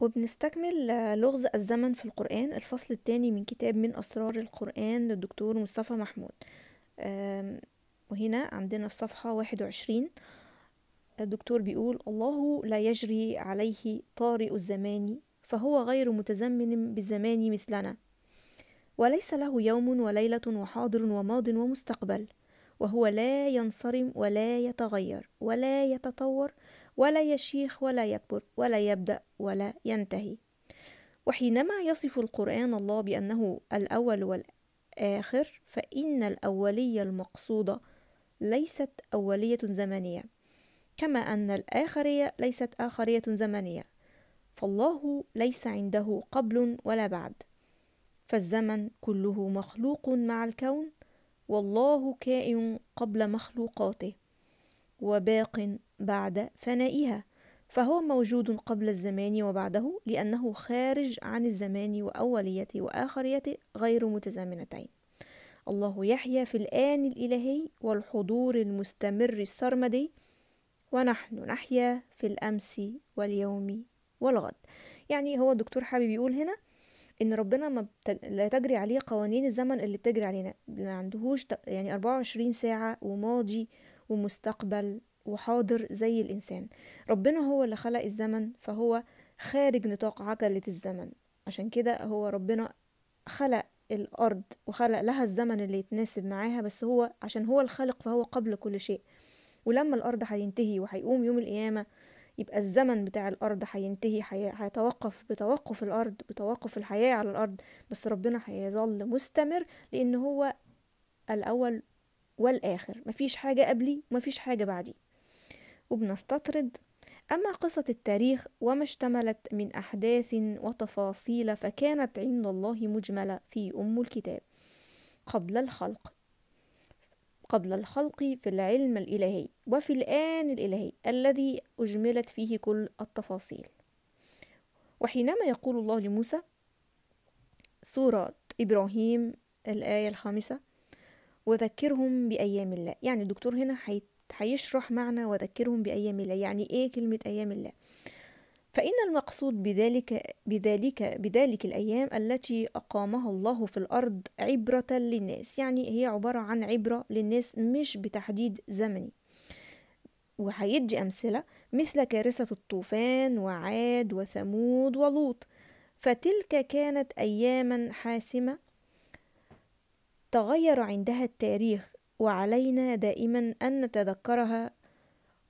وبنستكمل لغز الزمن في القرآن الفصل الثاني من كتاب من أسرار القرآن للدكتور مصطفى محمود وهنا عندنا في صفحة 21 الدكتور بيقول الله لا يجري عليه طارئ الزمان فهو غير متزمن بالزمان مثلنا وليس له يوم وليلة وحاضر وماض ومستقبل وهو لا ينصرم ولا يتغير ولا يتطور ولا يشيخ ولا يكبر ولا يبدأ ولا ينتهي وحينما يصف القرآن الله بأنه الأول والآخر فإن الأولية المقصودة ليست أولية زمنية كما أن الآخرية ليست آخرية زمنية فالله ليس عنده قبل ولا بعد فالزمن كله مخلوق مع الكون والله كائن قبل مخلوقاته وباق بعد فنائها فهو موجود قبل الزمان وبعده لأنه خارج عن الزمان وأوليته وآخريته غير متزامنتين الله يحيا في الآن الإلهي والحضور المستمر السرمدي ونحن نحيا في الأمس واليوم والغد يعني هو الدكتور حبيب يقول هنا ان ربنا ما بتج... لا تجري عليه قوانين الزمن اللي بتجري علينا ما عندهوش يعني 24 ساعه وماضي ومستقبل وحاضر زي الإنسان ربنا هو اللي خلق الزمن فهو خارج نطاق عجلة الزمن عشان كده هو ربنا خلق الأرض وخلق لها الزمن اللي يتناسب معاها بس هو عشان هو الخالق فهو قبل كل شيء ولما الأرض هينتهي وهيقوم يوم القيامة يبقى الزمن بتاع الأرض هينتهي هيتوقف بتوقف الأرض بتوقف الحياة على الأرض بس ربنا هيظل مستمر لأن هو الأول والآخر مفيش حاجة قبلي ومفيش حاجة بعدي وبنستطرد أما قصة التاريخ وما اشتملت من أحداث وتفاصيل فكانت عند الله مجملة في أم الكتاب قبل الخلق قبل الخلق في العلم الإلهي وفي الآن الإلهي الذي أجملت فيه كل التفاصيل وحينما يقول الله لموسى سورة إبراهيم الآية الخامسة وذكرهم بأيام الله يعني الدكتور هنا هيشرح معنى وذكرهم بأيام الله يعني إيه كلمة أيام الله فإن المقصود بذلك بذلك بذلك الأيام التي أقامها الله في الأرض عبرة للناس يعني هي عبارة عن عبرة للناس مش بتحديد زمني وهيدي أمثلة مثل كارثة الطوفان وعاد وثمود ولوط فتلك كانت أياما حاسمة تغير عندها التاريخ وعلينا دائما أن نتذكرها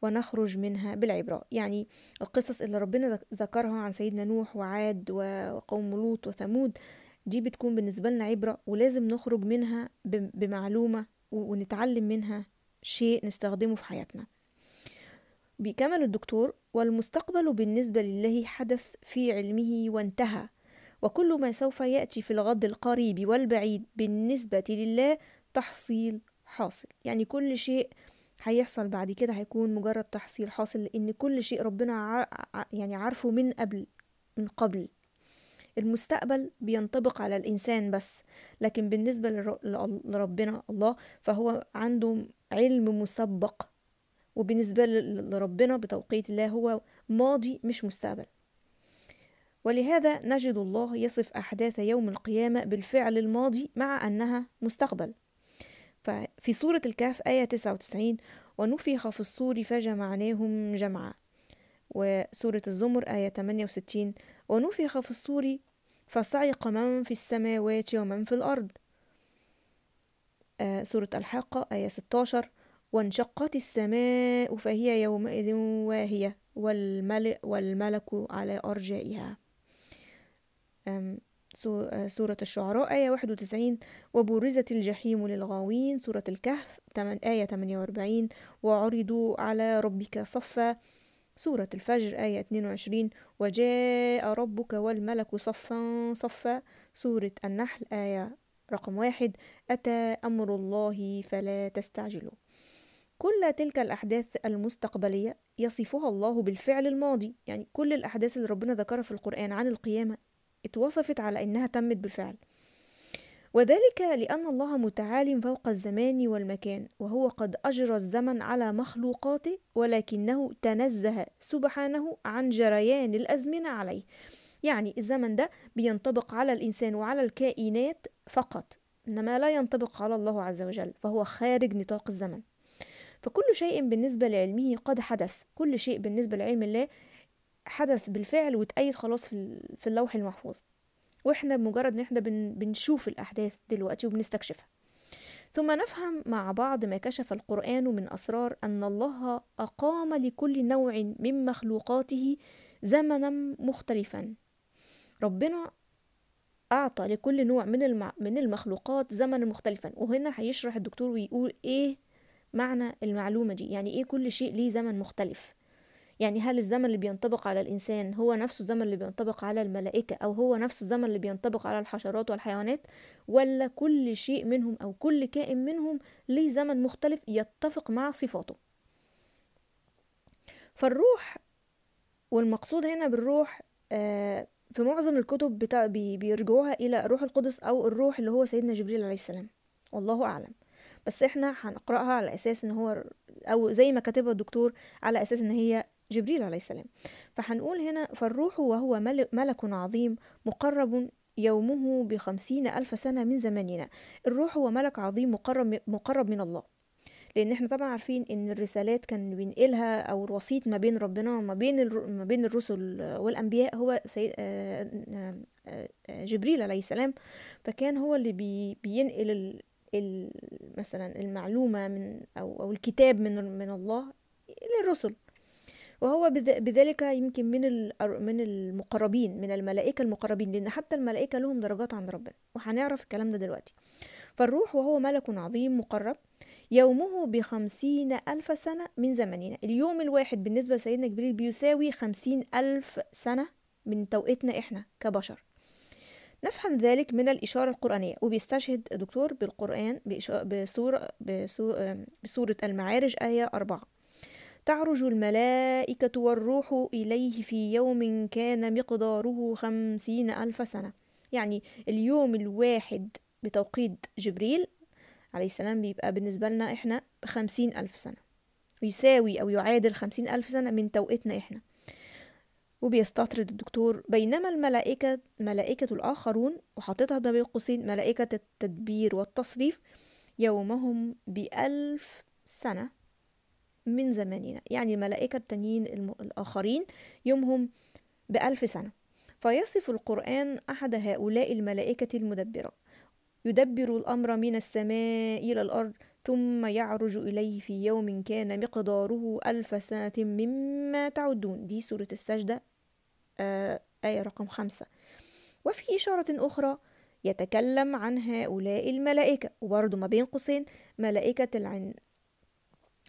ونخرج منها بالعبرة يعني القصص اللي ربنا ذكرها عن سيدنا نوح وعاد وقوم لوط وثمود دي بتكون بالنسبة لنا عبرة ولازم نخرج منها بمعلومة ونتعلم منها شيء نستخدمه في حياتنا بيكمل الدكتور والمستقبل بالنسبة لله حدث في علمه وانتهى وكل ما سوف يأتي في الغد القريب والبعيد بالنسبة لله تحصيل حاصل يعني كل شيء هيحصل بعد كده هيكون مجرد تحصيل حاصل لأن كل شيء ربنا يعني عارفه من قبل من قبل المستقبل بينطبق على الإنسان بس لكن بالنسبة لربنا الله فهو عنده علم مسبق وبالنسبة لربنا بتوقيت الله هو ماضي مش مستقبل ولهذا نجد الله يصف أحداث يوم القيامة بالفعل الماضي مع أنها مستقبل ففي سورة الكهف آية 99 ونفخ في الصور فجمعناهم جمعا وسورة الزمر آية 68 ونفخ في الصور فصعق من في السماوات ومن في الأرض آه، سورة الحاقة آية 16 وانشقت السماء فهي يومئذ واهية والملك, والملك على أرجائها آه، سورة الشعراء آية 91 وبرزت الجحيم للغاوين سورة الكهف آية 48 وعرضوا على ربك صفا سورة الفجر آية 22 وجاء ربك والملك صفا صفا سورة النحل آية رقم واحد أتى أمر الله فلا تستعجلوا كل تلك الأحداث المستقبلية يصفها الله بالفعل الماضي يعني كل الأحداث اللي ربنا ذكرها في القرآن عن القيامة اتوصفت على أنها تمت بالفعل وذلك لأن الله متعال فوق الزمان والمكان وهو قد أجرى الزمن على مخلوقاته ولكنه تنزه سبحانه عن جريان الأزمنة عليه يعني الزمن ده بينطبق على الإنسان وعلى الكائنات فقط إنما لا ينطبق على الله عز وجل فهو خارج نطاق الزمن فكل شيء بالنسبة لعلمه قد حدث كل شيء بالنسبة لعلم الله حدث بالفعل وتأيد خلاص في, اللوح المحفوظ واحنا بمجرد ان احنا بنشوف الاحداث دلوقتي وبنستكشفها ثم نفهم مع بعض ما كشف القران من اسرار ان الله اقام لكل نوع من مخلوقاته زمنا مختلفا ربنا اعطى لكل نوع من من المخلوقات زمنا مختلفا وهنا هيشرح الدكتور ويقول ايه معنى المعلومه دي يعني ايه كل شيء ليه زمن مختلف يعني هل الزمن اللي بينطبق على الإنسان هو نفسه الزمن اللي بينطبق على الملائكة أو هو نفسه الزمن اللي بينطبق على الحشرات والحيوانات ولا كل شيء منهم أو كل كائن منهم ليه زمن مختلف يتفق مع صفاته فالروح والمقصود هنا بالروح آه، في معظم الكتب بتاع بيرجعوها إلى الروح القدس أو الروح اللي هو سيدنا جبريل عليه السلام والله أعلم بس احنا هنقراها على اساس ان هو او زي ما كاتبها الدكتور على اساس ان هي جبريل عليه السلام فحنقول هنا فالروح وهو ملك عظيم مقرب يومه بخمسين ألف سنة من زماننا الروح هو ملك عظيم مقرب, مقرب من الله لان احنا طبعا عارفين ان الرسالات كان بينقلها او الوسيط ما بين ربنا وما بين ما بين الرسل والانبياء هو سيد آه، آه، آه، جبريل عليه السلام فكان هو اللي بي بينقل ال ال مثلا المعلومه من او او الكتاب من من الله للرسل وهو بذلك يمكن من من المقربين من الملائكة المقربين لأن حتى الملائكة لهم درجات عند ربنا وهنعرف الكلام ده دلوقتي فالروح وهو ملك عظيم مقرب يومه بخمسين ألف سنة من زمننا اليوم الواحد بالنسبة لسيدنا جبريل بيساوي خمسين ألف سنة من توقيتنا إحنا كبشر نفهم ذلك من الإشارة القرآنية وبيستشهد دكتور بالقرآن بسورة, بسورة المعارج آية أربعة تعرج الملائكة والروح إليه في يوم كان مقداره خمسين ألف سنة يعني اليوم الواحد بتوقيت جبريل عليه السلام بيبقى بالنسبة لنا إحنا خمسين ألف سنة ويساوي أو يعادل خمسين ألف سنة من توقيتنا إحنا وبيستطرد الدكتور بينما الملائكة ملائكة الآخرون وحطيتها بين قوسين ملائكة التدبير والتصريف يومهم بألف سنة من زماننا يعني الملائكة التانيين الآخرين يومهم بألف سنة فيصف القرآن أحد هؤلاء الملائكة المدبرة يدبر الأمر من السماء إلى الأرض ثم يعرج إليه في يوم كان مقداره ألف سنة مما تعدون دي سورة السجدة آه، آية رقم خمسة وفي إشارة أخرى يتكلم عن هؤلاء الملائكة وبرضه ما بين قوسين ملائكة العن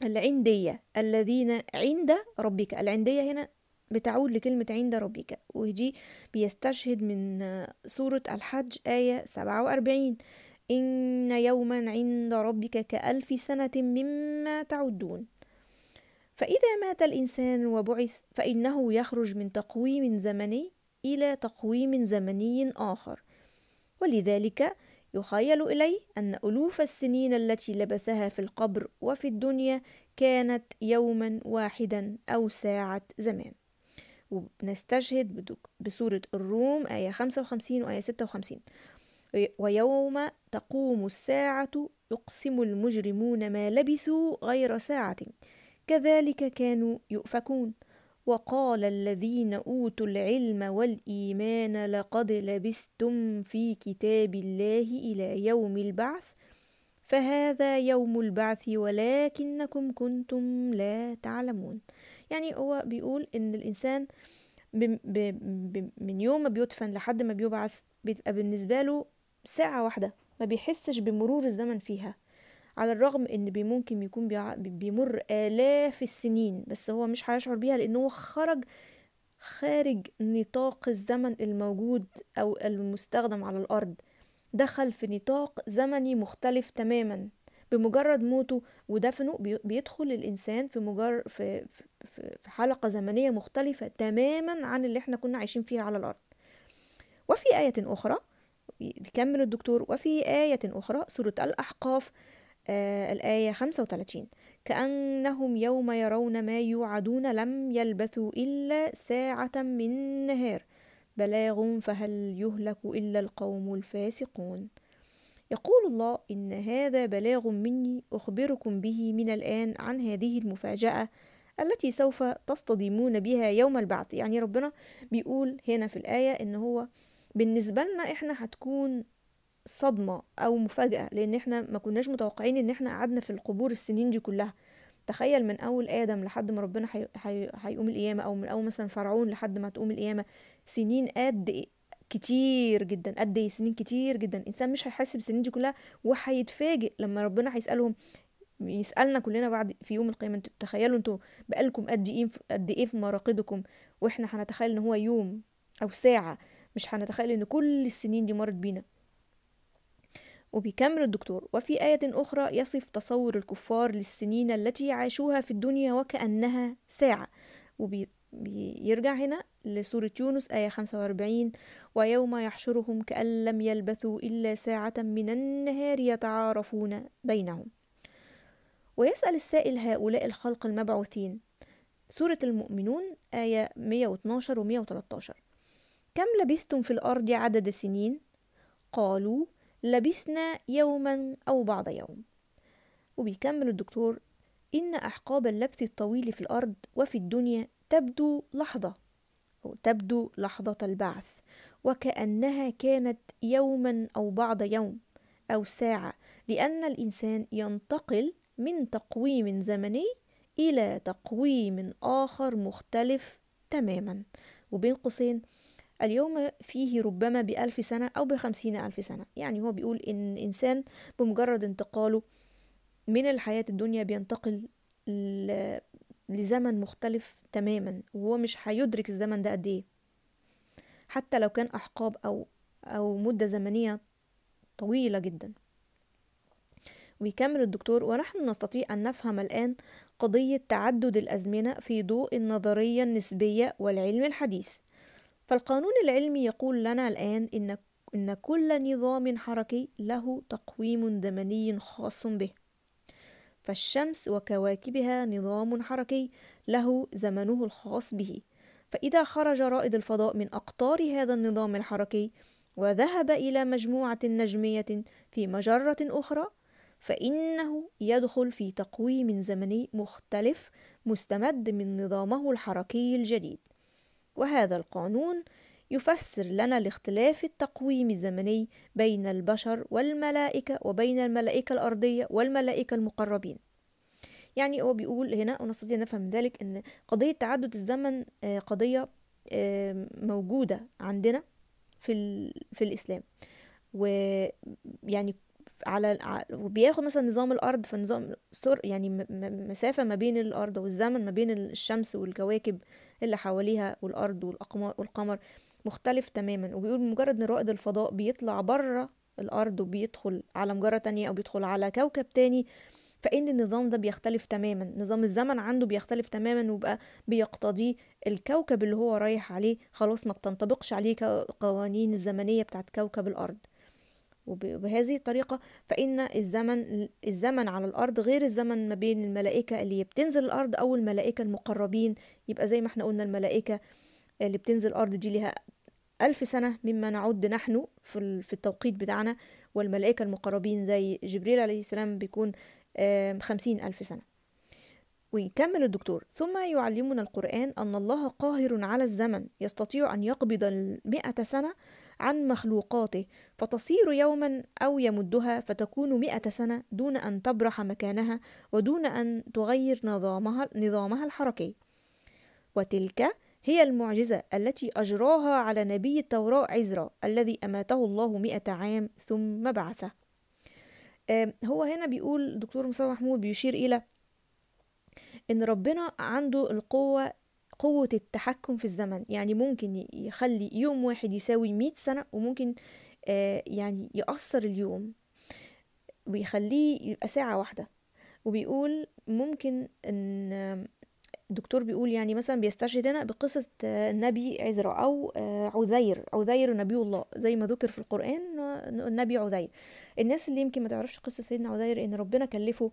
العندية الذين عند ربك العندية هنا بتعود لكلمة عند ربك ودي بيستشهد من سورة الحج آية 47 إن يوما عند ربك كألف سنة مما تعدون فإذا مات الإنسان وبعث فإنه يخرج من تقويم زمني إلى تقويم زمني آخر ولذلك يخيل إلي أن ألوف السنين التي لبثها في القبر وفي الدنيا كانت يوما واحدا أو ساعة زمان وبنستشهد بسورة الروم آية 55 وآية 56 ويوم تقوم الساعة يقسم المجرمون ما لبثوا غير ساعة كذلك كانوا يؤفكون وقال الذين أوتوا العلم والإيمان لقد لبثتم في كتاب الله إلى يوم البعث فهذا يوم البعث ولكنكم كنتم لا تعلمون يعني هو بيقول إن الإنسان من يوم ما بيدفن لحد ما بيبعث بيبقى بالنسبة له ساعة واحدة ما بيحسش بمرور الزمن فيها على الرغم ان ممكن يكون بيمر آلاف السنين بس هو مش هيشعر بيها لان هو خرج خارج نطاق الزمن الموجود او المستخدم على الارض دخل في نطاق زمني مختلف تماما بمجرد موته ودفنه بيدخل الانسان في مجر في في حلقه زمنيه مختلفه تماما عن اللي احنا كنا عايشين فيها على الارض وفي ايه اخرى بيكمل الدكتور وفي آية أخرى سورة الأحقاف آه، الآية 35 كأنهم يوم يرون ما يوعدون لم يلبثوا إلا ساعة من نهار بلاغ فهل يهلك إلا القوم الفاسقون يقول الله إن هذا بلاغ مني أخبركم به من الآن عن هذه المفاجأة التي سوف تصطدمون بها يوم البعث يعني ربنا بيقول هنا في الآية إن هو بالنسبة لنا إحنا هتكون صدمة أو مفاجأة لأن احنا ما كناش متوقعين إن احنا قعدنا في القبور السنين دي كلها تخيل من أول آدم لحد ما ربنا هيقوم حي... حي... القيامة أو من أول مثلا فرعون لحد ما تقوم القيامة سنين قد كتير جدا قد ايه سنين كتير جدا الانسان مش هيحس بالسنين دي كلها وهيتفاجئ لما ربنا هيسالهم يسالنا كلنا بعد في يوم القيامه انتوا تخيلوا انتوا بقالكم قد ايه قد ايه في مراقدكم واحنا هنتخيل ان هو يوم او ساعه مش هنتخيل ان كل السنين دي مرت بينا وبيكمل الدكتور وفي آية أخرى يصف تصور الكفار للسنين التي عاشوها في الدنيا وكأنها ساعة وبيرجع هنا لسورة يونس آية 45 ويوم يحشرهم كأن لم يلبثوا إلا ساعة من النهار يتعارفون بينهم ويسأل السائل هؤلاء الخلق المبعوثين سورة المؤمنون آية 112 و 113 كم لبثتم في الأرض عدد سنين؟ قالوا لبثنا يوما أو بعض يوم وبيكمل الدكتور إن أحقاب اللبث الطويل في الأرض وفي الدنيا تبدو لحظة أو تبدو لحظة البعث وكأنها كانت يوما أو بعض يوم أو ساعة لأن الإنسان ينتقل من تقويم زمني إلى تقويم آخر مختلف تماما وبين قوسين اليوم فيه ربما بألف سنة أو بخمسين ألف سنة يعني هو بيقول إن إنسان بمجرد انتقاله من الحياة الدنيا بينتقل لزمن مختلف تماما وهو مش هيدرك الزمن ده قد إيه حتى لو كان أحقاب أو أو مدة زمنية طويلة جدا ويكمل الدكتور ونحن نستطيع أن نفهم الآن قضية تعدد الأزمنة في ضوء النظرية النسبية والعلم الحديث فالقانون العلمي يقول لنا الآن إن إن كل نظام حركي له تقويم زمني خاص به فالشمس وكواكبها نظام حركي له زمنه الخاص به فإذا خرج رائد الفضاء من أقطار هذا النظام الحركي وذهب إلى مجموعة نجمية في مجرة أخرى فإنه يدخل في تقويم زمني مختلف مستمد من نظامه الحركي الجديد وهذا القانون يفسر لنا الاختلاف التقويم الزمني بين البشر والملائكة وبين الملائكة الأرضية والملائكة المقربين يعني هو بيقول هنا ونستطيع نفهم من ذلك أن قضية تعدد الزمن آه، قضية آه، موجودة عندنا في, في الإسلام ويعني على وبياخد مثلا نظام الارض فنظام يعني مسافه ما بين الارض والزمن ما بين الشمس والكواكب اللي حواليها والارض والاقمار والقمر مختلف تماما وبيقول مجرد ان رائد الفضاء بيطلع بره الارض وبيدخل على مجره تانية او بيدخل على كوكب تاني فان النظام ده بيختلف تماما نظام الزمن عنده بيختلف تماما وبقى بيقتضيه الكوكب اللي هو رايح عليه خلاص ما بتنطبقش عليه قوانين الزمنيه بتاعت كوكب الارض وبهذه الطريقة فإن الزمن الزمن على الأرض غير الزمن ما بين الملائكة اللي بتنزل الأرض أو الملائكة المقربين يبقى زي ما احنا قلنا الملائكة اللي بتنزل الأرض دي ليها ألف سنة مما نعد نحن في التوقيت بتاعنا والملائكة المقربين زي جبريل عليه السلام بيكون خمسين ألف سنة ويكمل الدكتور ثم يعلمنا القرآن أن الله قاهر على الزمن يستطيع أن يقبض المئة سنة عن مخلوقاته فتصير يوما أو يمدها فتكون مئة سنة دون أن تبرح مكانها ودون أن تغير نظامها, نظامها الحركي وتلك هي المعجزة التي أجراها على نبي التوراة عزرا الذي أماته الله مئة عام ثم بعثه هو هنا بيقول دكتور مصطفى محمود بيشير إلى إن ربنا عنده القوة قوة التحكم في الزمن يعني ممكن يخلي يوم واحد يساوي مئة سنة وممكن آه، يعني يأثر اليوم ويخليه يبقى ساعة واحدة وبيقول ممكن ان الدكتور بيقول يعني مثلا بيستشهد هنا بقصة آه، النبي عزرا أو آه، عذير عذير نبي الله زي ما ذكر في القرآن النبي عذير الناس اللي يمكن ما تعرفش قصة سيدنا عذير إن ربنا كلفه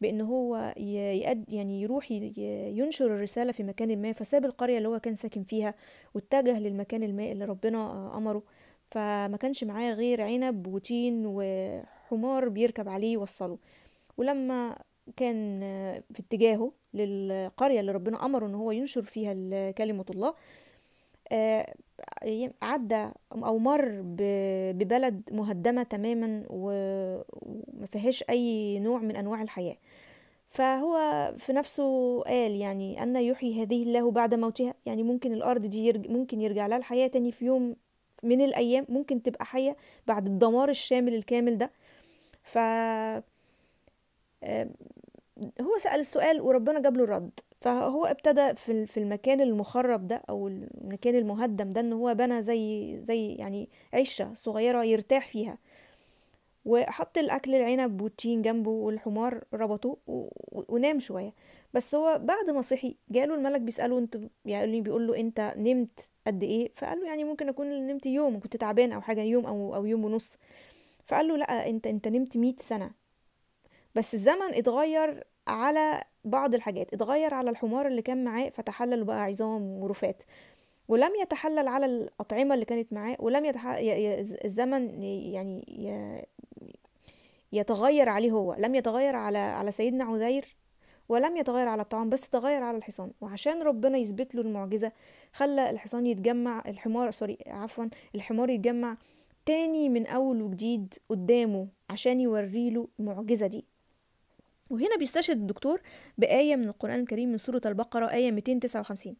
بان هو يقد يعني يروح ينشر الرساله في مكان ما فساب القريه اللي هو كان ساكن فيها واتجه للمكان الماء اللي ربنا امره فما كانش معاه غير عنب وتين وحمار بيركب عليه يوصله ولما كان في اتجاهه للقرية اللي ربنا أمره إن هو ينشر فيها كلمة الله آه، عدى او مر ببلد مهدمه تماما وما فيهاش اي نوع من انواع الحياه فهو في نفسه قال يعني أن يحيي هذه الله بعد موتها يعني ممكن الأرض دي يرج... ممكن يرجع لها الحياة تاني في يوم من الأيام ممكن تبقى حية بعد الدمار الشامل الكامل ده ف آه، هو سأل السؤال وربنا جاب له الرد فهو ابتدى في في المكان المخرب ده او المكان المهدم ده ان هو بنى زي زي يعني عشه صغيره يرتاح فيها وحط الاكل العنب والتين جنبه والحمار ربطه ونام شويه بس هو بعد ما صحي جاله الملك بيساله انت يعني بيقول له انت نمت قد ايه فقال له يعني ممكن اكون نمت يوم كنت تعبان او حاجه يوم او او يوم ونص فقال له لا انت انت نمت مئة سنه بس الزمن اتغير على بعض الحاجات اتغير على الحمار اللي كان معاه فتحلل وبقى عظام ورفات ولم يتحلل على الأطعمة اللي كانت معاه ولم يتح... ي... الزمن يعني ي... يتغير عليه هو لم يتغير على على سيدنا عزير ولم يتغير على الطعام بس تغير على الحصان وعشان ربنا يثبت له المعجزة خلى الحصان يتجمع الحمار سوري عفوا الحمار يتجمع تاني من أول وجديد قدامه عشان يوريله المعجزة دي وهنا بيستشهد الدكتور بآية من القرآن الكريم من سورة البقرة آية 259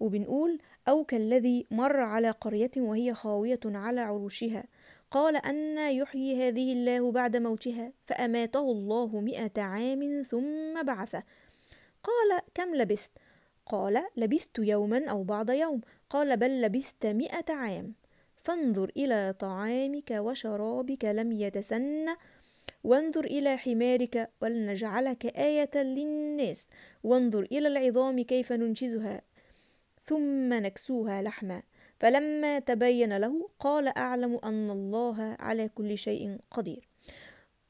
وبنقول أو كالذي مر على قرية وهي خاوية على عروشها قال أن يحيي هذه الله بعد موتها فأماته الله مئة عام ثم بعثه قال كم لبثت قال لبثت يوما أو بعض يوم قال بل لبثت مئة عام فانظر إلى طعامك وشرابك لم يتسنّ وانظر إلى حمارك ولنجعلك آية للناس وانظر إلى العظام كيف ننشزها ثم نكسوها لحما فلما تبين له قال أعلم أن الله على كل شيء قدير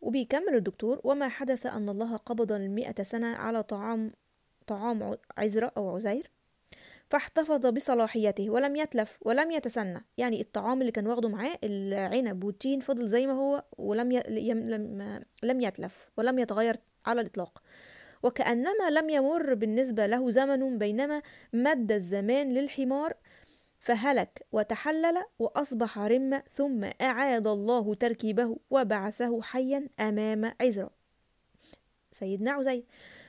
وبيكمل الدكتور وما حدث أن الله قبض المئة سنة على طعام طعام عزرة أو عزير فاحتفظ بصلاحيته ولم يتلف ولم يتسنى يعني الطعام اللي كان واخده معاه العنب والتين فضل زي ما هو ولم ي... لم... لم يتلف ولم يتغير على الإطلاق وكأنما لم يمر بالنسبة له زمن بينما مد الزمان للحمار فهلك وتحلل وأصبح رمة ثم أعاد الله تركيبه وبعثه حيا أمام عزرا سيدنا عزير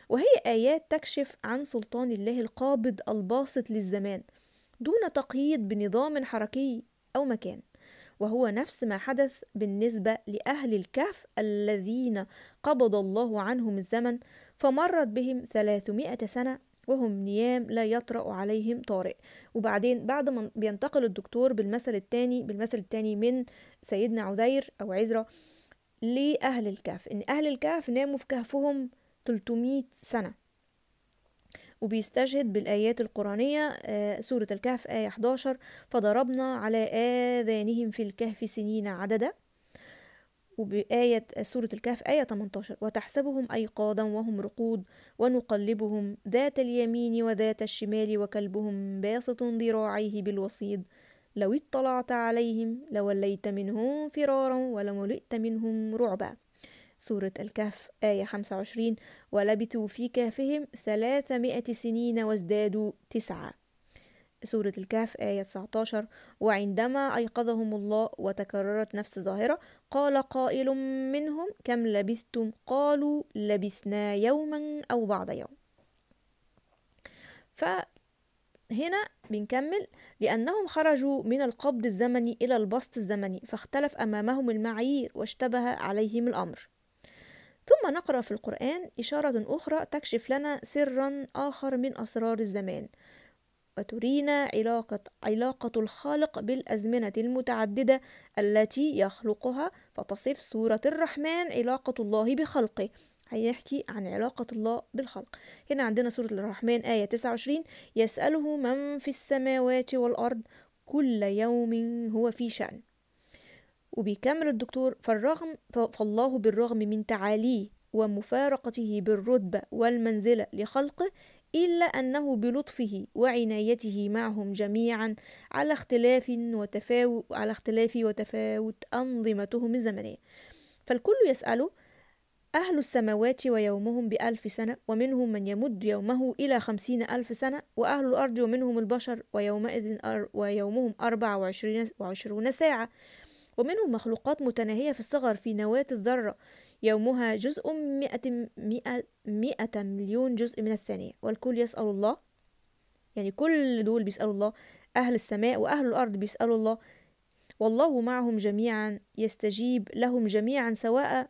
وهي آيات تكشف عن سلطان الله القابض الباسط للزمان دون تقييد بنظام حركي أو مكان وهو نفس ما حدث بالنسبة لأهل الكهف الذين قبض الله عنهم الزمن فمرت بهم ثلاثمائة سنة وهم نيام لا يطرأ عليهم طارئ وبعدين بعد ما بينتقل الدكتور بالمثل الثاني بالمثل الثاني من سيدنا عذير أو عزرة لأهل الكهف إن أهل الكهف ناموا في كهفهم 300 سنة وبيستشهد بالآيات القرآنية آه، سورة الكهف آية 11 فضربنا على آذانهم في الكهف سنين عددا وبآية سورة الكهف آية 18 وتحسبهم أيقاظا وهم رقود ونقلبهم ذات اليمين وذات الشمال وكلبهم باسط ذراعيه بالوصيد لو اطلعت عليهم لوليت منهم فرارا ولملئت منهم رعبا سورة الكهف آية 25 ولبثوا في كهفهم ثلاثمائة سنين وازدادوا تسعة سورة الكهف آية 19 وعندما أيقظهم الله وتكررت نفس الظاهرة قال قائل منهم كم لبثتم قالوا لبثنا يوما أو بعض يوم فهنا بنكمل لأنهم خرجوا من القبض الزمني إلى البسط الزمني فاختلف أمامهم المعايير واشتبه عليهم الأمر ثم نقرأ في القرآن إشارة أخرى تكشف لنا سرا آخر من أسرار الزمان وترينا علاقة, علاقة الخالق بالأزمنة المتعددة التي يخلقها فتصف سورة الرحمن علاقة الله بخلقه هيحكي عن علاقة الله بالخلق هنا عندنا سورة الرحمن آية 29 يسأله من في السماوات والأرض كل يوم هو في شأن وبيكمل الدكتور فالرغم فالله بالرغم من تعاليه ومفارقته بالرتبة والمنزلة لخلقه إلا أنه بلطفه وعنايته معهم جميعا على اختلاف وتفاوت على اختلاف وتفاوت أنظمتهم الزمنية فالكل يسأله أهل السماوات ويومهم بألف سنة ومنهم من يمد يومه إلى خمسين ألف سنة وأهل الأرض ومنهم البشر ويومئذ ويومهم أربع وعشرون ساعة ومنهم مخلوقات متناهية في الصغر في نواة الذرة يومها جزء مئة, مئة, مئة مليون جزء من الثانية والكل يسأل الله يعني كل دول بيسألوا الله أهل السماء وأهل الأرض بيسألوا الله والله معهم جميعا يستجيب لهم جميعا سواء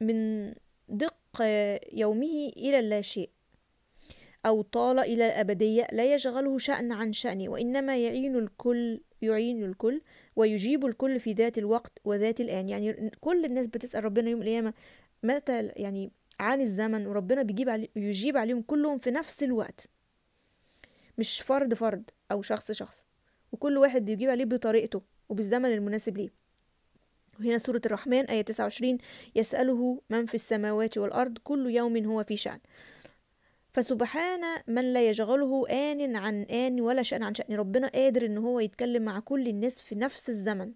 من دق يومه إلى لا شيء أو طال إلى الأبدية لا يشغله شأن عن شأنه وإنما يعين الكل يعين الكل ويجيب الكل في ذات الوقت وذات الآن يعني كل الناس بتسأل ربنا يوم القيامة متى يعني عن الزمن وربنا بيجيب علي يجيب عليهم كلهم في نفس الوقت مش فرد فرد أو شخص شخص وكل واحد بيجيب عليه بطريقته وبالزمن المناسب ليه وهنا سورة الرحمن آية 29 يسأله من في السماوات والأرض كل يوم هو في شأن فسبحان من لا يشغله آن عن آن ولا شأن عن شأن ربنا قادر إن هو يتكلم مع كل الناس في نفس الزمن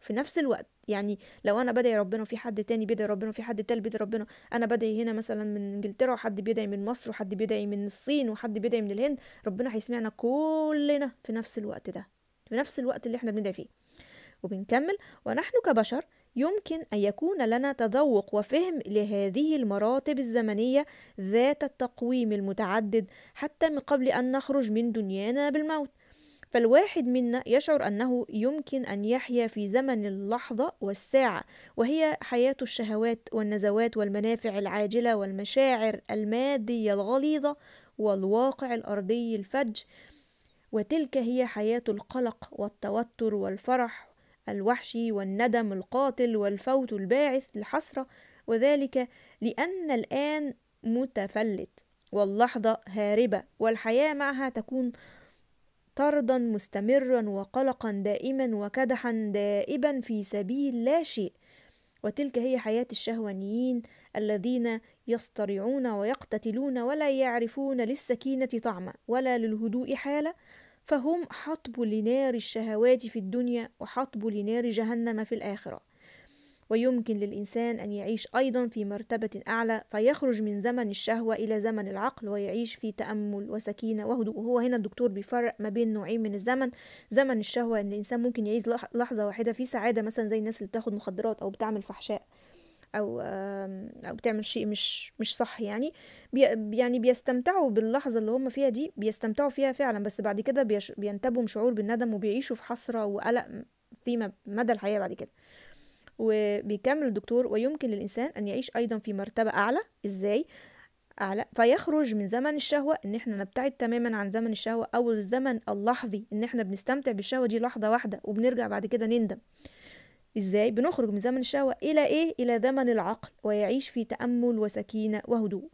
في نفس الوقت يعني لو انا بدعي ربنا في حد تاني بيدعي ربنا في حد تالت بيدعي ربنا انا بدعي هنا مثلا من انجلترا وحد بيدعي من مصر وحد بيدعي من الصين وحد بيدعي من الهند ربنا هيسمعنا كلنا في نفس الوقت ده في نفس الوقت اللي احنا بندعي فيه وبنكمل ونحن كبشر يمكن أن يكون لنا تذوق وفهم لهذه المراتب الزمنية ذات التقويم المتعدد حتى من قبل أن نخرج من دنيانا بالموت فالواحد منا يشعر أنه يمكن أن يحيا في زمن اللحظة والساعة وهي حياة الشهوات والنزوات والمنافع العاجلة والمشاعر المادية الغليظة والواقع الأرضي الفج وتلك هي حياة القلق والتوتر والفرح الوحشي والندم القاتل والفوت الباعث لحسرة وذلك لأن الآن متفلت واللحظة هاربة والحياة معها تكون طردا مستمرا وقلقا دائما وكدحا دائبا في سبيل لا شيء وتلك هي حياة الشهوانيين الذين يصطرعون ويقتتلون ولا يعرفون للسكينة طعما ولا للهدوء حالة فهم حطب لنار الشهوات في الدنيا وحطب لنار جهنم في الآخرة ويمكن للإنسان أن يعيش أيضا في مرتبة أعلى فيخرج من زمن الشهوة إلى زمن العقل ويعيش في تأمل وسكينة وهدوء وهو هنا الدكتور بيفرق ما بين نوعين من الزمن زمن الشهوة إن الإنسان ممكن يعيش لحظة واحدة في سعادة مثلا زي الناس اللي بتاخد مخدرات أو بتعمل فحشاء أو أو بتعمل شيء مش مش صح يعني بي يعني بيستمتعوا باللحظة اللي هم فيها دي بيستمتعوا فيها فعلا بس بعد كده بينتبهوا شعور بالندم وبيعيشوا في حسرة وقلق في مدى الحياة بعد كده وبيكمل الدكتور ويمكن للإنسان أن يعيش أيضا في مرتبة أعلى إزاي؟ أعلى فيخرج من زمن الشهوة إن إحنا نبتعد تماما عن زمن الشهوة أو الزمن اللحظي إن إحنا بنستمتع بالشهوة دي لحظة واحدة وبنرجع بعد كده نندم إزاي؟ بنخرج من زمن الشهوة إلى إيه؟ إلى زمن العقل ويعيش في تأمل وسكينة وهدوء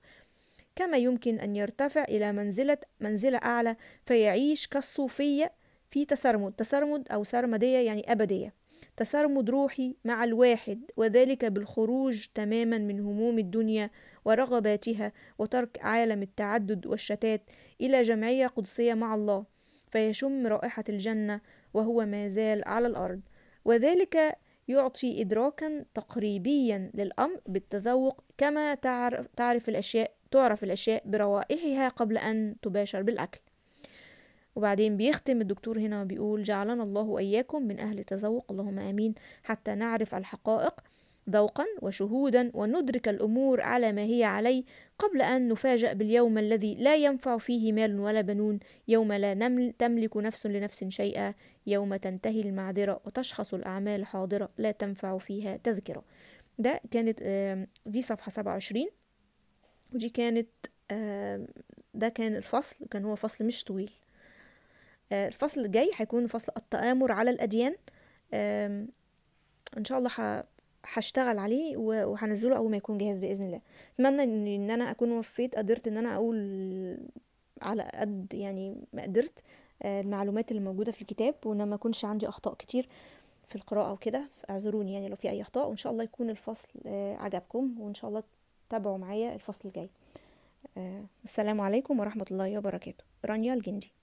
كما يمكن أن يرتفع إلى منزلة منزلة أعلى فيعيش كالصوفية في تسرمد تسرمد أو سرمدية يعني أبدية تسرمد روحي مع الواحد وذلك بالخروج تماما من هموم الدنيا ورغباتها وترك عالم التعدد والشتات إلى جمعية قدسية مع الله فيشم رائحة الجنة وهو ما زال على الأرض وذلك يعطي إدراكا تقريبيا للأمر بالتذوق كما تعرف, تعرف الأشياء تعرف الأشياء بروائحها قبل أن تباشر بالأكل وبعدين بيختم الدكتور هنا وبيقول جعلنا الله وإياكم من أهل التذوق اللهم آمين حتى نعرف الحقائق ذوقا وشهودا وندرك الأمور على ما هي عليه قبل أن نفاجأ باليوم الذي لا ينفع فيه مال ولا بنون يوم لا نمل تملك نفس لنفس شيئا يوم تنتهي المعذرة وتشخص الأعمال حاضرة لا تنفع فيها تذكرة ده كانت دي صفحة 27 ودي كانت ده كان الفصل كان هو فصل مش طويل آه، الفصل الجاي هيكون فصل التآمر على الأديان ان شاء الله هشتغل عليه وهنزله اول ما يكون جاهز باذن الله اتمنى ان انا اكون وفيت قدرت ان انا اقول على قد يعني ما قدرت آه، المعلومات اللي موجوده في الكتاب وان ما اكونش عندي اخطاء كتير في القراءه وكده اعذروني يعني لو في اي اخطاء وان شاء الله يكون الفصل آه، عجبكم وان شاء الله تتابعوا معايا الفصل الجاي آه، السلام عليكم ورحمه الله وبركاته رانيا الجندي